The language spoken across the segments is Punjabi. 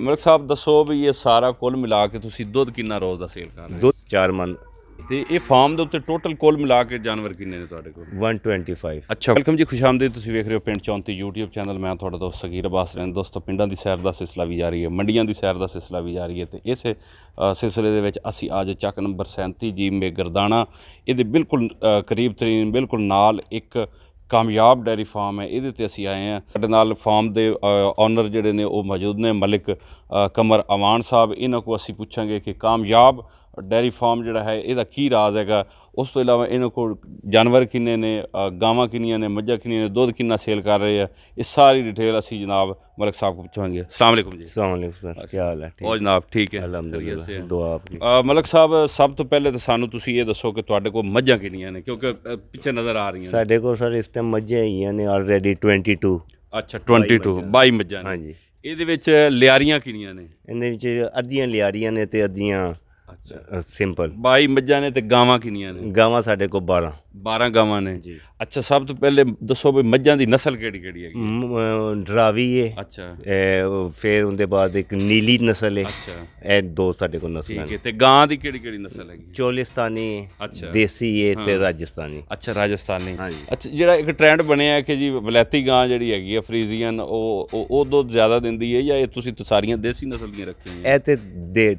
ਮਲਕ ਸਾਹਿਬ ਦੱਸੋ ਵੀ ਇਹ ਸਾਰਾ ਕੁੱਲ ਮਿਲਾ ਕੇ ਤੁਸੀਂ ਦੁੱਧ ਕਿੰਨਾ ਰੋਜ਼ ਦਾ ਸੇਲ ਕਰਦੇ ਦੁੱਧ 4 ਮਨ ਤੇ ਇਹ ਫਾਰਮ ਦੇ ਉੱਤੇ ਟੋਟਲ ਕੁੱਲ ਮਿਲਾ ਕੇ ਜਾਨਵਰ ਕਿੰਨੇ ਨੇ ਤੁਹਾਡੇ ਕੋਲ 125 ਅੱਛਾ ਵੈਲਕਮ ਜੀ ਖੁਸ਼ਾਮਦੀਦ ਤੁਸੀਂ ਵੇਖ ਰਹੇ ਹੋ ਪਿੰਡ 34 YouTube ਚੈਨਲ ਮੈਂ ਤੁਹਾਡਾ ਦੋਸਤ ਸਗੀਰ ਅਬਾਸ ਰਹਿੰਦਾ ਦੋਸਤੋ ਪਿੰਡਾਂ ਦੀ ਸੈਰ ਦਾ ਸਿਲਸਿਲਾ ਵੀ ਜਾਰੀ ਹੈ ਮੰਡੀਆਂ ਦੀ ਸੈਰ ਦਾ ਸਿਲਸਿਲਾ ਵੀ ਜਾਰੀ ਹੈ ਤੇ ਇਸ ਸਿਲਸਿਲੇ ਦੇ ਵਿੱਚ ਅਸੀਂ ਅੱਜ ਚੱਕ ਨੰਬਰ 37 ਜੀ ਮੇਗਰਦਾਣਾ ਇਹਦੇ ਬਿਲਕੁਲ ਕਰੀਬ ਤਰੀਨ ਬਿਲਕੁਲ ਨਾਲ ਇੱਕ ਕਾਮਯਾਬ ਡੈਰੀ ਫਾਰਮ ਹੈ ਇਹਦੇ ਤੇ ਅਸੀਂ ਆਏ ਆ ਸਾਡੇ ਨਾਲ ਫਾਰਮ ਦੇ ਓਨਰ ਜਿਹੜੇ ਨੇ ਉਹ ਮੌਜੂਦ ਨੇ ਮਲਿਕ ਕਮਰ ਅਵਾਨ ਸਾਹਿਬ ਇਹਨਾਂ ਕੋ ਅਸੀਂ ਪੁੱਛਾਂਗੇ ਕਿ ਕਾਮਯਾਬ ਡੈਰੀ ਫਾਰਮ ਜਿਹੜਾ ਹੈ ਇਹਦਾ ਕੀ ਰਾਜ਼ ਹੈਗਾ ਉਸ ਤੋਂ ਇਲਾਵਾ ਇਹਨਾਂ ਕੋਲ ਜਾਨਵਰ ਕਿੰਨੇ ਨੇ ਗਾਵਾਂ ਕਿੰਨੀਆਂ ਨੇ ਮੱਝਾਂ ਕਿੰਨੀਆਂ ਨੇ ਦੁੱਧ ਕਿੰਨਾ ਸੇਲ ਕਰ ਰਹੇ ਆ ਇਹ ਸਾਰੀ ਡਿਟੇਲ ਅਸੀਂ ਜਨਾਬ ਮਲਕ ਸਾਹਿਬ ਕੋ ਪੁੱਛਾਂਗੇ ਅਸਲਾਮ ਅਲੈਕੁਮ ਜੀ ਅਸਲਾਮ ਅਲੈਕੁਮ ਸਰ ਕੀ ਹਾਲ ਹੈ ਠੀਕ ਹੈ ਉਹ ਜਨਾਬ ਠੀਕ ਹੈ ਅਲਹਮਦੁਲਿਲਾ ਦੁਆ ਆਪਕੀ ਮਲਕ ਸਾਹਿਬ ਸਭ ਤੋਂ ਪਹਿਲੇ ਤਾਂ ਸਾਨੂੰ ਤੁਸੀਂ ਇਹ ਦੱਸੋ ਕਿ ਤੁਹਾਡੇ ਕੋਲ ਮੱਝਾਂ ਕਿੰਨੀਆਂ ਨੇ ਕਿਉਂਕਿ ਪਿੱਛੇ ਨਜ਼ਰ ਆ ਰਹੀਆਂ ਸਾਡੇ ਕੋਲ ਸਰ ਇਸ ਟਾਈਮ ਮੱਝਾਂ ਹੈਗੀਆਂ ਨੇ ਆਲਰੇਡੀ 22 ਅੱਛਾ 22 22 ਮੱਝਾਂ ਨੇ ਹਾਂਜੀ ਇਹਦੇ ਵਿੱਚ ਲਿਆਰੀਆਂ ਕਿੰਨੀਆਂ ਨੇ ਇਹਦੇ ਵਿੱਚ ਅੱਧੀਆਂ ਲਿਆਰੀਆਂ ਨੇ ਤੇ ਅੱਧੀਆਂ ਅੱਛਾ ਸਿੰਪਲ 22 ਮੱਝਾਂ ਨੇ ਤੇ ਗਾਵਾਂ ਕਿੰਨੀਆਂ ਨੇ ਗਾਵਾਂ ਸਾਡੇ ਕੋਲ 12 12 ਗਾਵਾਂ ਨੇ ਜੀ ਅੱਛਾ ਸਭ ਤੋਂ ਪਹਿਲੇ ਦੱਸੋ ਵੀ ਮੱਝਾਂ ਦੀ نسل ਕਿਹੜੀ ਕਿਹੜੀ ਹੈਗੀ ਡਰਾਵੀ ਹੈ ਅੱਛਾ ਇਹ ਫਿਰ ਉਹਦੇ ਬਾਅਦ ਇੱਕ ਨੀਲੀ نسل ਹੈ ਅੱਛਾ ਇਹ ਦੋ ਸਾਡੇ ਕੋਲ ਨਸਲਾਂ ਠੀਕ ਹੈ ਤੇ ਗਾਂ ਦੀ ਕਿਹੜੀ ਕਿਹੜੀ نسل ਹੈਗੀ ਚੋਲਿਸਤਾਨੀ ਅੱਛਾ ਦੇਸੀ ਹੈ ਤੇ ਰਾਜਸਥਾਨੀ ਅੱਛਾ ਰਾਜਸਥਾਨੀ ਅੱਛਾ ਜਿਹੜਾ ਇੱਕ ਟ੍ਰੈਂਡ ਬਣਿਆ ਹੈ ਕਿ ਜੀ ਵਲੈਤੀ ਗਾਂ ਜਿਹੜੀ ਹੈਗੀ ਹੈ ਫਰੀਜ਼ੀਅਨ ਉਹ ਉਹ ਦੋ ਜ਼ਿਆਦਾ ਦਿੰਦੀ ਹੈ ਜਾਂ ਇਹ ਤੁਸੀਂ ਸਾਰੀਆਂ ਦੇਸੀ نسل ਦੀਆਂ ਰੱਖੀਆਂ ਹੈ ਇਹ ਤੇ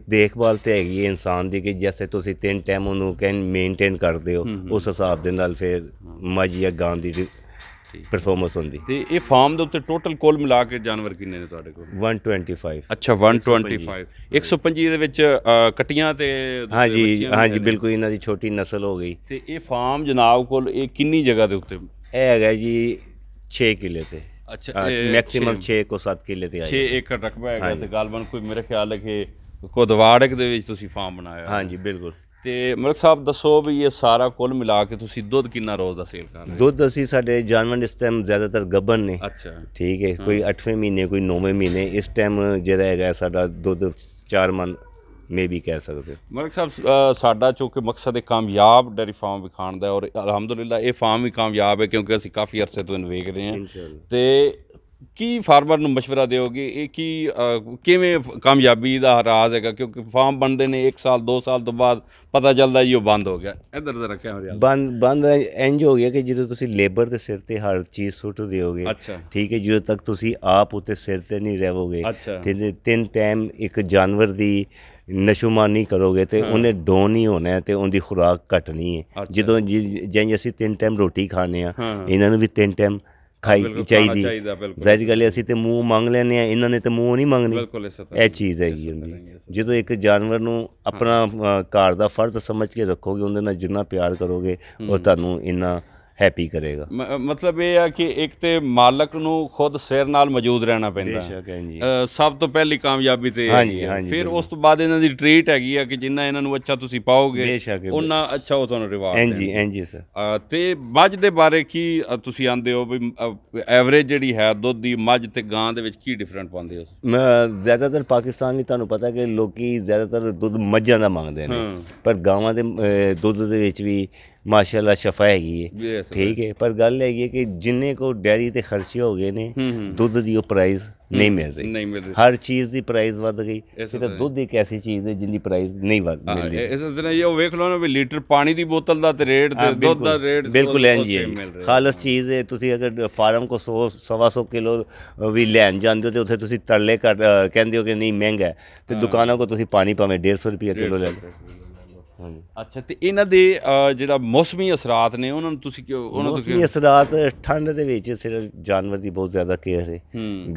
ਦੇਖਭਾਲ ਤੇ ਹੈਗੀ ਹੈ ਇਨਸਾਨ ਦੀ ਕਿ ਜਿਵੇਂ ਤੁਸੀਂ ਤਿੰਨ ਟਾਈਮ ਉਹਨੂੰ ਕੈਨ ਮੇਨਟੇਨ ਕਰਦੇ ਹੋ ਉਸ ਹਿਸਾਬ ਦੇ ਨਾਲ ਫਿਰ ਮੱਝ ਆ ਗਾਂ ਦੀ ਪਰਫਾਰਮੈਂਸ ਹੁੰਦੀ ਤੇ ਇਹ ਫਾਰਮ ਦੇ ਉੱਤੇ ਟੋਟਲ ਕੁੱਲ ਮਿਲਾ ਕੇ ਜਾਨਵਰ ਕਿੰਨੇ ਨੇ ਤੁਹਾਡੇ ਕੋਲ 125 ਅੱਛਾ 125 125 ਦੇ ਵਿੱਚ ਕਟੀਆਂ ਤੇ ਹਾਂਜੀ ਹਾਂਜੀ ਬਿਲਕੁਲ ਇਹਨਾਂ ਦੀ ਛੋਟੀ ਨਸਲ ਹੋ ਗਈ ਤੇ ਇਹ ਫਾਰਮ ਜਨਾਬ ਕੋਲ ਇਹ ਕਿੰਨੀ ਜਗ੍ਹਾ ਦੇ ਉੱਤੇ ਇਹ ਹੈਗਾ ਜੀ 6 ਕਿਲੇ ਤੇ ਅੱਛਾ ਮੈਕਸਿਮਮ 6 ਕੋ 7 ਕਿਲੇ ਤੇ ਆਇਆ 6 ਏਕੜ ਰਕਬਾ ਹੈਗਾ ਤੇ ਗਾਲਬਨ ਕੋਈ ਮੇਰੇ ਖਿਆਲ ਹੈ ਕਿ ਕੋਦਵਾੜਕ ਦੇ ਵਿੱਚ ਤੁਸੀਂ ਫਾਰਮ ਬਣਾਇਆ ਹਾਂਜੀ ਬਿਲਕੁਲ ਤੇ ਮਲਕ ਸਾਹਿਬ ਦੱਸੋ ਵੀ ਇਹ ਸਾਰਾ ਕੁੱਲ ਮਿਲਾ ਕੇ ਤੁਸੀਂ ਦੁੱਧ ਕਿੰਨਾ ਰੋਜ਼ ਦਾ ਸੇਲ ਕਰਦੇ ਦੁੱਧ ਅਸੀਂ ਸਾਡੇ ਜਾਨਵਰ ਇਸ ਟਾਈਮ ਜ਼ਿਆਦਾਤਰ ਗੱਬਨ ਨੇ ਅੱਛਾ ਠੀਕ ਹੈ ਕੋਈ 8ਵੇਂ ਮਹੀਨੇ ਕੋਈ 9ਵੇਂ ਮਹੀਨੇ ਇਸ ਟਾਈਮ ਜਿਹੜਾ ਹੈਗਾ ਸਾਡਾ ਦੁੱਧ 4 ਮਨ ਮੇ ਵੀ ਕਹਿ ਸਕਦੇ ਮਲਕ ਸਾਹਿਬ ਸਾਡਾ ਚੋਕੇ ਮਕਸਦ ਇੱਕ ਕਾਮਯਾਬ ਡੈਰੀ ਫਾਰਮ ਵਿਖਾਣ ਦਾ ਔਰ ਅਲਹਮਦੁਲਿਲਾ ਇਹ ਫਾਰਮ ਵੀ ਕਾਮਯਾਬ ਹੈ ਕਿਉਂਕਿ ਅਸੀਂ ਕਾਫੀ ਅਰਸੇ ਤੋਂ ਇਹਨੂੰ ਵੇਖ ਰਹੇ ਹਾਂ ਤੇ ਕੀ ਫਾਰਮਰ ਨੂੰ مشورہ ਦਿਓਗੇ ਇਹ ਕੀ ਕਿਵੇਂ ਕਾਮਯਾਬੀ ਦਾ ਰਾਜ਼ ਹੈਗਾ ਕਿਉਂਕਿ ਫਾਰਮ ਬਣਦੇ ਨੇ 1 ਸਾਲ 2 ਸਾਲ ਤੋਂ ਬਾਅਦ ਪਤਾ ਚੱਲਦਾ ਜੀ ਉਹ ਬੰਦ ਹੋ ਗਿਆ ਇਧਰ ਜ਼ਰਾ ਕੈਮਰਾ ਬੰਦ ਬੰਦ ਇੰਜ ਹੋ ਗਿਆ ਕਿ ਜਦੋਂ ਤੁਸੀਂ ਲੇਬਰ ਦੇ ਸਿਰ ਤੇ ਹਰ ਚੀਜ਼ ਸੁੱਟ ਦਿਓਗੇ ਠੀਕ ਹੈ ਜਦੋਂ ਤੱਕ ਤੁਸੀਂ ਆਪ ਉੱਤੇ ਸਿਰ ਤੇ ਨਹੀਂ ਰਹੋਗੇ ਤਿੰਨ ਤਿੰਨ ਟਾਈਮ ਇੱਕ ਜਾਨਵਰ ਦੀ ਨਸ਼ੁਮਾਨੀ ਕਰੋਗੇ ਤੇ ਉਹਨੇ ਡੋ ਨਹੀਂ ਹੋਣਾ ਤੇ ਉਹਦੀ ਖੁਰਾਕ ਘਟਣੀ ਹੈ ਜਦੋਂ ਜੈਂ ਅਸੀਂ ਤਿੰਨ ਟਾਈਮ ਰੋਟੀ ਖਾਣੇ ਆ ਇਹਨਾਂ ਨੂੰ ਵੀ ਤਿੰਨ ਟਾਈਮ ਖਾਈ ਚਾਹੀਦੀ ਜ਼ਾਇਜ਼ ਗੱਲ ਅਸੀਂ ਤੇ ਮੂੰਹ ਮੰਗ ਲੈਨੇ ਆ ਇਹਨਾਂ ਨੇ ਤੇ ਮੂੰਹ ਨਹੀਂ ਮੰਗਣੀ ਇਹ ਚੀਜ਼ ਹੈਗੀ ਹੁੰਦੀ ਜਦੋਂ ਇੱਕ ਜਾਨਵਰ ਨੂੰ ਆਪਣਾ ਘਰ ਦਾ ਫਰਜ਼ ਸਮਝ ਕੇ ਰੱਖੋਗੇ ਉਹਦੇ ਨਾਲ ਜਿੰਨਾ ਪਿਆਰ ਕਰੋਗੇ ਉਹ ਤੁਹਾਨੂੰ ਇੰਨਾ ਹੈਪੀ ਕਰੇਗਾ ਮਤਲਬ ਇਹ ਆ ਕਿ ਇੱਕ ਤੇ ਮਾਲਕ ਨੂੰ ਖੁਦ ਸਿਰ ਨਾਲ ਮੌਜੂਦ ਰਹਿਣਾ ਪੈਂਦਾ ਬੇਸ਼ੱਕ ਹੈ ਜੀ ਸਭ ਤੋਂ ਪਹਿਲੀ ਕਾਮਯਾਬੀ ਤੇ ਫਿਰ ਉਸ ਤੋਂ ਬਾਅਦ ਇਹਨਾਂ ਦੀ ਟ੍ਰੀਟ ਹੈਗੀ ਆ ਕਿ ਜਿੰਨਾ ਇਹਨਾਂ ਨੂੰ ਅੱਛਾ ਤੁਸੀਂ ਪਾਓਗੇ ਉਹਨਾਂ ਅੱਛਾ ਉਹ ਤੁਹਾਨੂੰ ਰਿਵਾਰਡ ਹਾਂਜੀ ਹਾਂਜੀ ਸਰ ਤੇ ਮੱਝ ਦੇ ਬਾਰੇ ਕੀ ਤੁਸੀਂ ਆਂਦੇ ਹੋ ਵੀ ਐਵਰੇਜ ਜਿਹੜੀ ਹੈ ਦੁੱਧ ਦੀ ਮੱਝ ਤੇ ਗਾਂ ਦੇ ਵਿੱਚ ਕੀ ਡਿਫਰੈਂਟ ਪਾਉਂਦੇ ਹੋ ਮੈਂ ਜ਼ਿਆਦਾਤਰ ਪਾਕਿਸਤਾਨੀ ਤੁਹਾਨੂੰ ਪਤਾ ਕਿ ਲੋਕੀ ਜ਼ਿਆਦਾਤਰ ਦੁੱਧ ਮੱਝਾਂ ਦਾ ਮੰਗਦੇ ਨੇ ਪਰ ਗਾਵਾਂ ਦੇ ਦੁੱਧ ਦੇ ਵਿੱਚ ਵੀ ਮਾਸ਼ਾਅੱਲਾ ਸ਼ਫਾ ਹੈਗੀ ਹੈ ਠੀਕ ਹੈ ਪਰ ਗੱਲ ਹੈਗੀ ਹੈ ਕਿ ਜਿੰਨੇ ਕੋ ਡੈਰੀ ਤੇ ਖਰਚੇ ਹੋ ਗਏ ਨੇ ਦੁੱਧ ਦੀ ਉਹ ਪ੍ਰਾਈਸ ਨਹੀਂ ਮਿਲ ਰਹੀ ਨਹੀਂ ਮਿਲ ਰਹੀ ਹਰ ਚੀਜ਼ ਦੀ ਪ੍ਰਾਈਸ ਵੱਧ ਗਈ ਤੇ ਦੁੱਧ ਇੱਕ ਐਸੀ ਚੀਜ਼ ਹੈ ਜਿੰਦੀ ਪ੍ਰਾਈਸ ਨਹੀਂ ਵੱਧ ਮਿਲਦੀ ਇਸ ਦਿਨ ਇਹ ਉਹ ਵੇਖ ਲਓ ਨਾ ਵੀ ਲੀਟਰ ਪਾਣੀ ਦੀ ਬੋਤਲ ਦਾ ਤੇ ਰੇਟ ਤੇ ਦੁੱਧ ਦਾ ਰੇਟ ਬਿਲਕੁਲ ਐਂ ਜੀ ਖਾਲਸ ਚੀਜ਼ ਹੈ ਤੁਸੀਂ ਅਗਰ ਫਾਰਮ ਕੋ 100 ਸਵਾ 100 ਕਿਲੋ ਵੀ ਲੈਣ ਜਾਂਦੇ ਹੋ ਤੇ ਉੱਥੇ ਤੁਸੀਂ ਤਰਲੇ ਕਹਿੰਦੇ ਹੋ ਕਿ ਨਹੀਂ ਮਹਿੰਗਾ ਤੇ ਦੁਕਾਨਾਂ ਕੋ ਤੁਸੀਂ ਪਾਣੀ ਭਾਵੇਂ 150 ਰੁਪਏ ਕਿਲੋ ਲੈ ਲਓ ਅੱਛਾ ਤੇ ਇਹਨਾਂ ਦੇ ਜਿਹੜਾ ਮੌਸਮੀ ਅਸਰਾਤ ਨੇ ਉਹਨਾਂ ਨੂੰ ਤੁਸੀਂ ਕਿਉਂ ਉਹਨਾਂ ਤੋਂ ਮੌਸਮੀ ਅਸਰਾਤ ਠੰਡ ਦੇ ਵਿੱਚ ਸਿਰਫ ਜਾਨਵਰ ਦੀ ਬਹੁਤ ਜ਼ਿਆਦਾ ਕੇਅਰ ਹੈ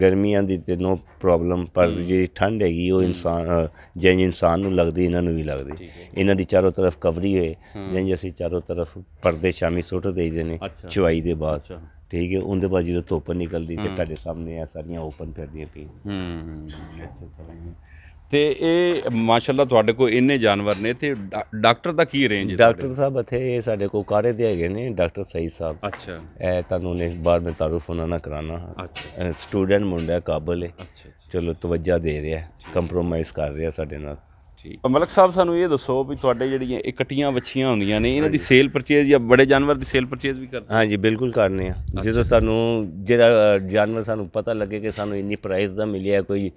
ਗਰਮੀਆਂ ਦੀ ਤੇ ਨੋ ਪ੍ਰੋਬਲਮ ਪਰ ਜਿਹੜੀ ਠੰਡ ਹੈਗੀ ਉਹ ਇਨਸਾਨ ਜਿਵੇਂ ਇਨਸਾਨ ਨੂੰ ਲੱਗਦੀ ਇਹਨਾਂ ਨੂੰ ਵੀ ਲੱਗਦੀ ਇਹਨਾਂ ਦੀ ਚਾਰੋਂ ਤਰਫ ਕਵਰੀ ਹੈ ਜਿਵੇਂ ਅਸੀਂ ਚਾਰੋਂ ਤਰਫ ਪਰਦੇ ਸ਼ਾਮੀ ਸੁੱਟ ਦੇਈਦੇ ਨੇ ਚੁਆਈ ਦੇ ਬਾਅਦ ਠੀਕ ਹੈ ਉਹਦੇ ਬਾਅਦ ਜਦੋਂ ਧੁੱਪ ਨਿਕਲਦੀ ਤੇ ਤੁਹਾਡੇ ਸਾਹਮਣੇ ਆ ਸਾਰੀਆਂ ਓਪਨ ਕਰਦੀਆਂ ਪਈ ਹੂੰ ਇਸੇ ਤਰ੍ਹਾਂ ਹੀ ਤੇ ਇਹ ਮਾਸ਼ਾਅੱਲਾ ਤੁਹਾਡੇ ਕੋਲ ਇੰਨੇ ਜਾਨਵਰ ਨੇ ਤੇ ਡਾਕਟਰ ਦਾ ਕੀ ਰੇਂਜ ਹੈ ਡਾਕਟਰ ਸਾਹਿਬ ਇੱਥੇ ਇਹ ਸਾਡੇ ਕੋਲ ਕਾਰੇ ਦੇ ਹੈਗੇ ਨੇ ਡਾਕਟਰ ਸਹੀ ਸਾਹਿਬ ਅੱਛਾ ਇਹ ਤੁਹਾਨੂੰ ਨੇ ਬਾਅਦ ਵਿੱਚ ਤਾਰੂਫ ਉਹਨਾਂ ਨਾਲ ਕਰਾਣਾ ਅੱਛਾ ਸਟੂਡੈਂਟ ਮੁੰਡਾ ਕਾਬਲ ਹੈ ਅੱਛਾ ਚਲੋ ਤਵੱਜਾ ਦੇ ਰਿਹਾ ਕੰਪਰੋਮਾਈਜ਼ ਕਰ ਰਿਹਾ ਸਾਡੇ ਨਾਲ ਠੀਕ ਮਲਕ ਸਾਹਿਬ ਸਾਨੂੰ ਇਹ ਦੱਸੋ ਵੀ ਤੁਹਾਡੇ ਜਿਹੜੀਆਂ ਇਕੱਟੀਆਂ ਵਛੀਆਂ ਹੁੰਦੀਆਂ ਨੇ ਇਹਨਾਂ ਦੀ ਸੇਲ ਪਰਚੇਜ਼ ਜਾਂ ਬੜੇ ਜਾਨਵਰ ਦੀ ਸੇਲ ਪਰਚੇਜ਼ ਵੀ ਕਰਦੇ ਹਾਂਜੀ ਬਿਲਕੁਲ ਕਰਨੇ ਆ ਜਦੋਂ ਸਾਨੂੰ ਜਿਹੜਾ ਜਾਨਵਰ ਸਾਨੂੰ ਪਤਾ ਲੱਗੇ ਕਿ ਸਾਨੂੰ ਇੰਨੀ ਪ੍ਰਾਈਸ ਦਾ ਮਿਲਿਆ ਕੋਈ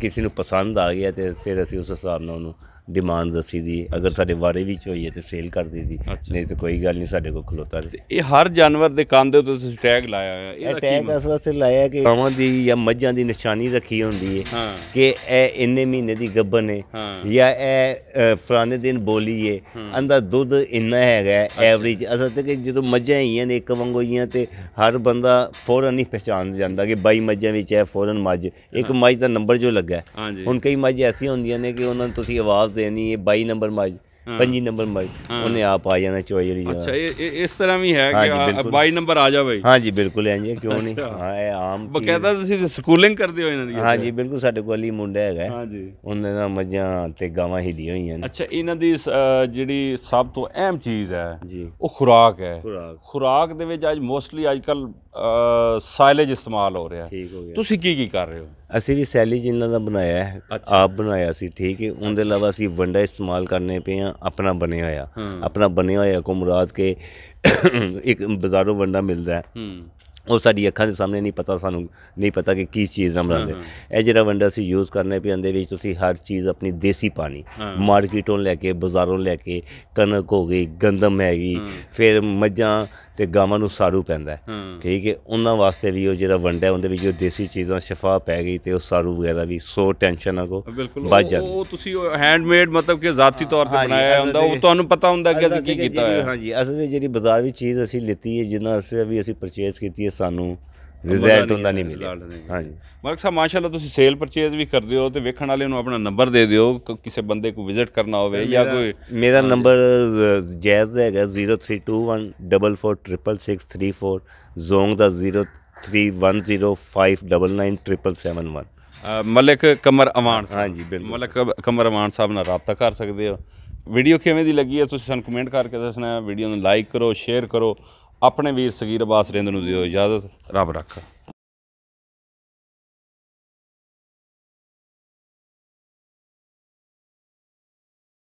ਕਿਸੇ ਨੂੰ ਪਸੰਦ ਆ ਗਿਆ ਤੇ ਫਿਰ ਅਸੀਂ ਉਸ ਹਿਸਾਬ ਨਾਲ ਉਹਨੂੰ ਡਿਮਾਂਡ ਦੱਸੀ ਦੀ ਅਗਰ ਸਾਡੇ ਵਾਰੇ ਵਿੱਚ ਹੋਈਏ ਤੇ ਸੇਲ ਕਰ ਦੀ ਨਹੀਂ ਤੇ ਕੋਈ ਗੱਲ ਨਹੀਂ ਸਾਡੇ ਕੋਲ ਖਲੋਤਾ ਤੇ ਇਹ ਹਰ ਜਾਨਵਰ ਦੇ ਕੰਨ ਦੇ ਉੱਤੇ ਤੁਸੀਂ ਟੈਗ ਲਾਇਆ ਹੋਇਆ ਇਹ ਟੈਗ ਇਸ ਵਾਸਤੇ ਲਾਇਆ ਕਿ ਕਾਵਾਂ ਦੀ ਜਾਂ ਮੱਝਾਂ ਦੀ ਨਿਸ਼ਾਨੀ ਰੱਖੀ ਹੁੰਦੀ ਹੈ ਕਿ ਇਹ ਇੰਨੇ ਮਹੀਨੇ ਦੀ ਗੱਭਨ ਹੈ ਜਾਂ ਇਹ ਫਰਾਨੇ ਦਿਨ ਬੋਲੀ ਹੈ ਅੰਦਾ ਦੁੱਧ ਇੰਨਾ ਹੈਗਾ ਐਵਰੇਜ ਅਸਲ ਤੇ ਕਿ ਜਦੋਂ ਮੱਝਾਂ ਹੀਆਂ ਨੇ ਇੱਕ ਵਾਂਗੂ ਹੀਆਂ ਤੇ ਹਰ ਬੰਦਾ ਫੌਰਨ ਹੀ ਪਛਾਣ ਜਾਂਦਾ ਕਿ ਬਾਈ ਮੱਝਾਂ ਵਿੱਚ ਹੈ ਫੌਰਨ ਮੱਝ ਇੱਕ ਮੱਝ ਦਾ ਨੰਬਰ ਜੋ ਲੱਗਾ ਹੁਣ ਕਈ ਮੱਝ ਐਸੀ ਹੁੰਦੀਆਂ ਨੇ ਕਿ ਉਹਨਾਂ ਨੂੰ ਤੁਸੀਂ ਆਵਾਜ਼ ਦੇ ਨਹੀਂ ਇਹ 22 ਨੰਬਰ ਮੱਝ 25 ਨੰਬਰ ਮੱਝ ਉਹਨੇ ਆਪ ਆ ਜਾਣਾ ਚੋਇਲੀ ਅੱਛਾ ਇਹ ਇਸ ਤਰ੍ਹਾਂ ਵੀ ਹੈ ਕਿ 22 ਨੰਬਰ ਆ ਜਾ ਬਈ ਹਾਂਜੀ ਬਿਲਕੁਲ ਜੀ ਕਿਉਂ ਨਹੀਂ ਹਾਂ ਇਹ ਆਮ ਬਕਾਇਦਾ ਤੁਸੀਂ ਸਕੂਲਿੰਗ ਕਰਦੇ ਹੋ ਇਹਨਾਂ ਦੀ ਹਾਂਜੀ ਬਿਲਕੁਲ ਸਾਡੇ ਕੋਲ ਹੀ ਮੁੰਡਾ ਹੈਗਾ ਹਾਂਜੀ ਉਹਨਾਂ ਦਾ ਮੱਝਾਂ ਤੇ ਗਾਵਾਂ ਹਿੱਲੀ ਹੋਈਆਂ ਨੇ ਅੱਛਾ ਇਹਨਾਂ ਦੀ ਜਿਹੜੀ ਸਭ ਤੋਂ ਅਹਿਮ ਚੀਜ਼ ਹੈ ਉਹ ਖੁਰਾਕ ਹੈ ਖੁਰਾਕ ਦੇ ਵਿੱਚ ਅੱਜ ਮੋਸਟਲੀ ਅੱਜਕੱਲ ਸਾਇਲੇਜ ਇਸਤੇਮਾਲ ਹੋ ਰਿਹਾ ਤੁਸੀਂ ਕੀ ਕੀ ਕਰ ਰਹੇ ਹੋ ਅਸੀਂ ਵੀ ਸੈਲੀ ਜਿਨ੍ਹਾਂ ਦਾ ਬਣਾਇਆ ਹੈ ਆਪ ਬਣਾਇਆ ਸੀ ਠੀਕ ਹੈ ਉਹਦੇ ਇਲਾਵਾ ਅਸੀਂ ਵੰਡਾ ਇਸਤੇਮਾਲ ਕਰਨੇ ਪਏ ਆ ਆਪਣਾ ਬਣਿਆ ਹੋਇਆ ਆਪਣਾ ਬਣਿਆ ਹੋਇਆ ਮੁਰਾਦ ਕੇ ਇੱਕ ਬਾਜ਼ਾਰੋਂ ਵੰਡਾ ਮਿਲਦਾ ਹੈ ਉਹ ਸਾਡੀ ਅੱਖਾਂ ਦੇ ਸਾਹਮਣੇ ਨਹੀਂ ਪਤਾ ਸਾਨੂੰ ਨਹੀਂ ਪਤਾ ਕਿ ਕੀ ਚੀਜ਼ ਨਾਲ ਬਣਾਉਂਦੇ ਇਹ ਜਿਹੜਾ ਵੰਡਾ ਅਸੀਂ ਯੂਜ਼ ਕਰਨੇ ਪਏ ਅੰਦੇ ਵਿੱਚ ਤੁਸੀਂ ਹਰ ਚੀਜ਼ ਆਪਣੀ ਦੇਸੀ ਪਾਣੀ ਮਾਰਕੀਟੋਂ ਲੈ ਕੇ ਬਾਜ਼ਾਰੋਂ ਲੈ ਕੇ ਕਣਕ ਹੋ ਗਈ ਗੰਦਮ ਹੈਗੀ ਫਿਰ ਮੱਝਾਂ ਤੇ ਗਾਵਾਂ ਨੂੰ ਸਾਰੂ ਪੈਂਦਾ ਠੀਕ ਹੈ ਉਹਨਾਂ ਵਾਸਤੇ ਵੀ ਉਹ ਜਿਹੜਾ ਵੰਡਾ ਉਹਦੇ ਵਿੱਚ ਉਹ ਦੇਸੀ ਚੀਜ਼ਾਂ ਸ਼ਿਫਾ ਪੈ ਗਈ ਤੇ ਉਹ ਸਾਰੂ ਵਗੈਰਾ ਵੀ ਸੋ ਟੈਨਸ਼ਨ ਨਾ ਕੋ ਬਚ ਜਾਂਦੀ ਉਹ ਤੁਸੀਂ ਹੈਂਡਮੇਡ ਮਤਲਬ ਕਿ ਜ਼ਾਤੀ ਤੌਰ ਤੇ ਬਣਾਇਆ ਹੁੰਦਾ ਉਹ ਤੁਹਾਨੂੰ ਪਤਾ ਹੁੰਦਾ ਕਿ ਅਸੀਂ ਕੀ ਕੀਤਾ ਹੈ ਹਾਂਜੀ ਅਸਲ ਜਿਹੜੀ ਬਾਜ਼ਾਰ ਵਿੱਚ ਚੀਜ਼ ਅਸੀਂ ਲਿੱਤੀ ਹੈ ਜਿੰਨਾ ਅਸੀਂ ਵੀ ਅਸੀਂ ਪਰਚੇਸ ਕੀਤੀ ਹੈ ਸਾਨੂੰ ਰਿਜ਼ਲਟ ਹੁੰਦਾ ਨਹੀਂ ਮਿਲਿਆ ਹਾਂਜੀ ਮਲਕ ਸਾਹਿਬ ਮਾਸ਼ਾਅੱਲਾ ਤੁਸੀਂ ਸੇਲ ਪਰਚੇਜ਼ ਵੀ ਕਰਦੇ ਹੋ ਤੇ ਵੇਖਣ ਵਾਲੇ ਨੂੰ ਆਪਣਾ ਨੰਬਰ ਦੇ ਦਿਓ ਕਿਸੇ ਬੰਦੇ ਕੋ ਵਿਜ਼ਿਟ ਕਰਨਾ ਹੋਵੇ ਜਾਂ ਕੋਈ ਮੇਰਾ ਨੰਬਰ ਜੈਜ਼ ਹੈਗਾ 0321446634 ਜ਼ੋਂਗ ਦਾ 0310599771 ਮਲਕ ਕਮਰ ਅਵਾਨ ਹਾਂਜੀ ਬਿਲਕੁਲ ਮਲਕ ਕਮਰ ਅਵਾਨ ਸਾਹਿਬ ਨਾਲ رابطہ ਕਰ ਸਕਦੇ ਹੋ ਵੀਡੀਓ ਕਿਵੇਂ ਦੀ ਲੱਗੀ ਹੈ ਤੁਸੀਂ ਸਾਨੂੰ ਕਮੈਂਟ ਕਰਕੇ ਦੱਸਣਾ ਵੀਡੀਓ ਨੂੰ ਲਾਈਕ ਕਰੋ ਸ਼ੇਅਰ ਕਰੋ ਆਪਣੇ ਵੀਰ ਸਗੀਰ ਬਾਸਰਿੰਦ ਨੂੰ ਦਿਓ ਇਜਾਜ਼ਤ ਰੱਬ ਰੱਖਾ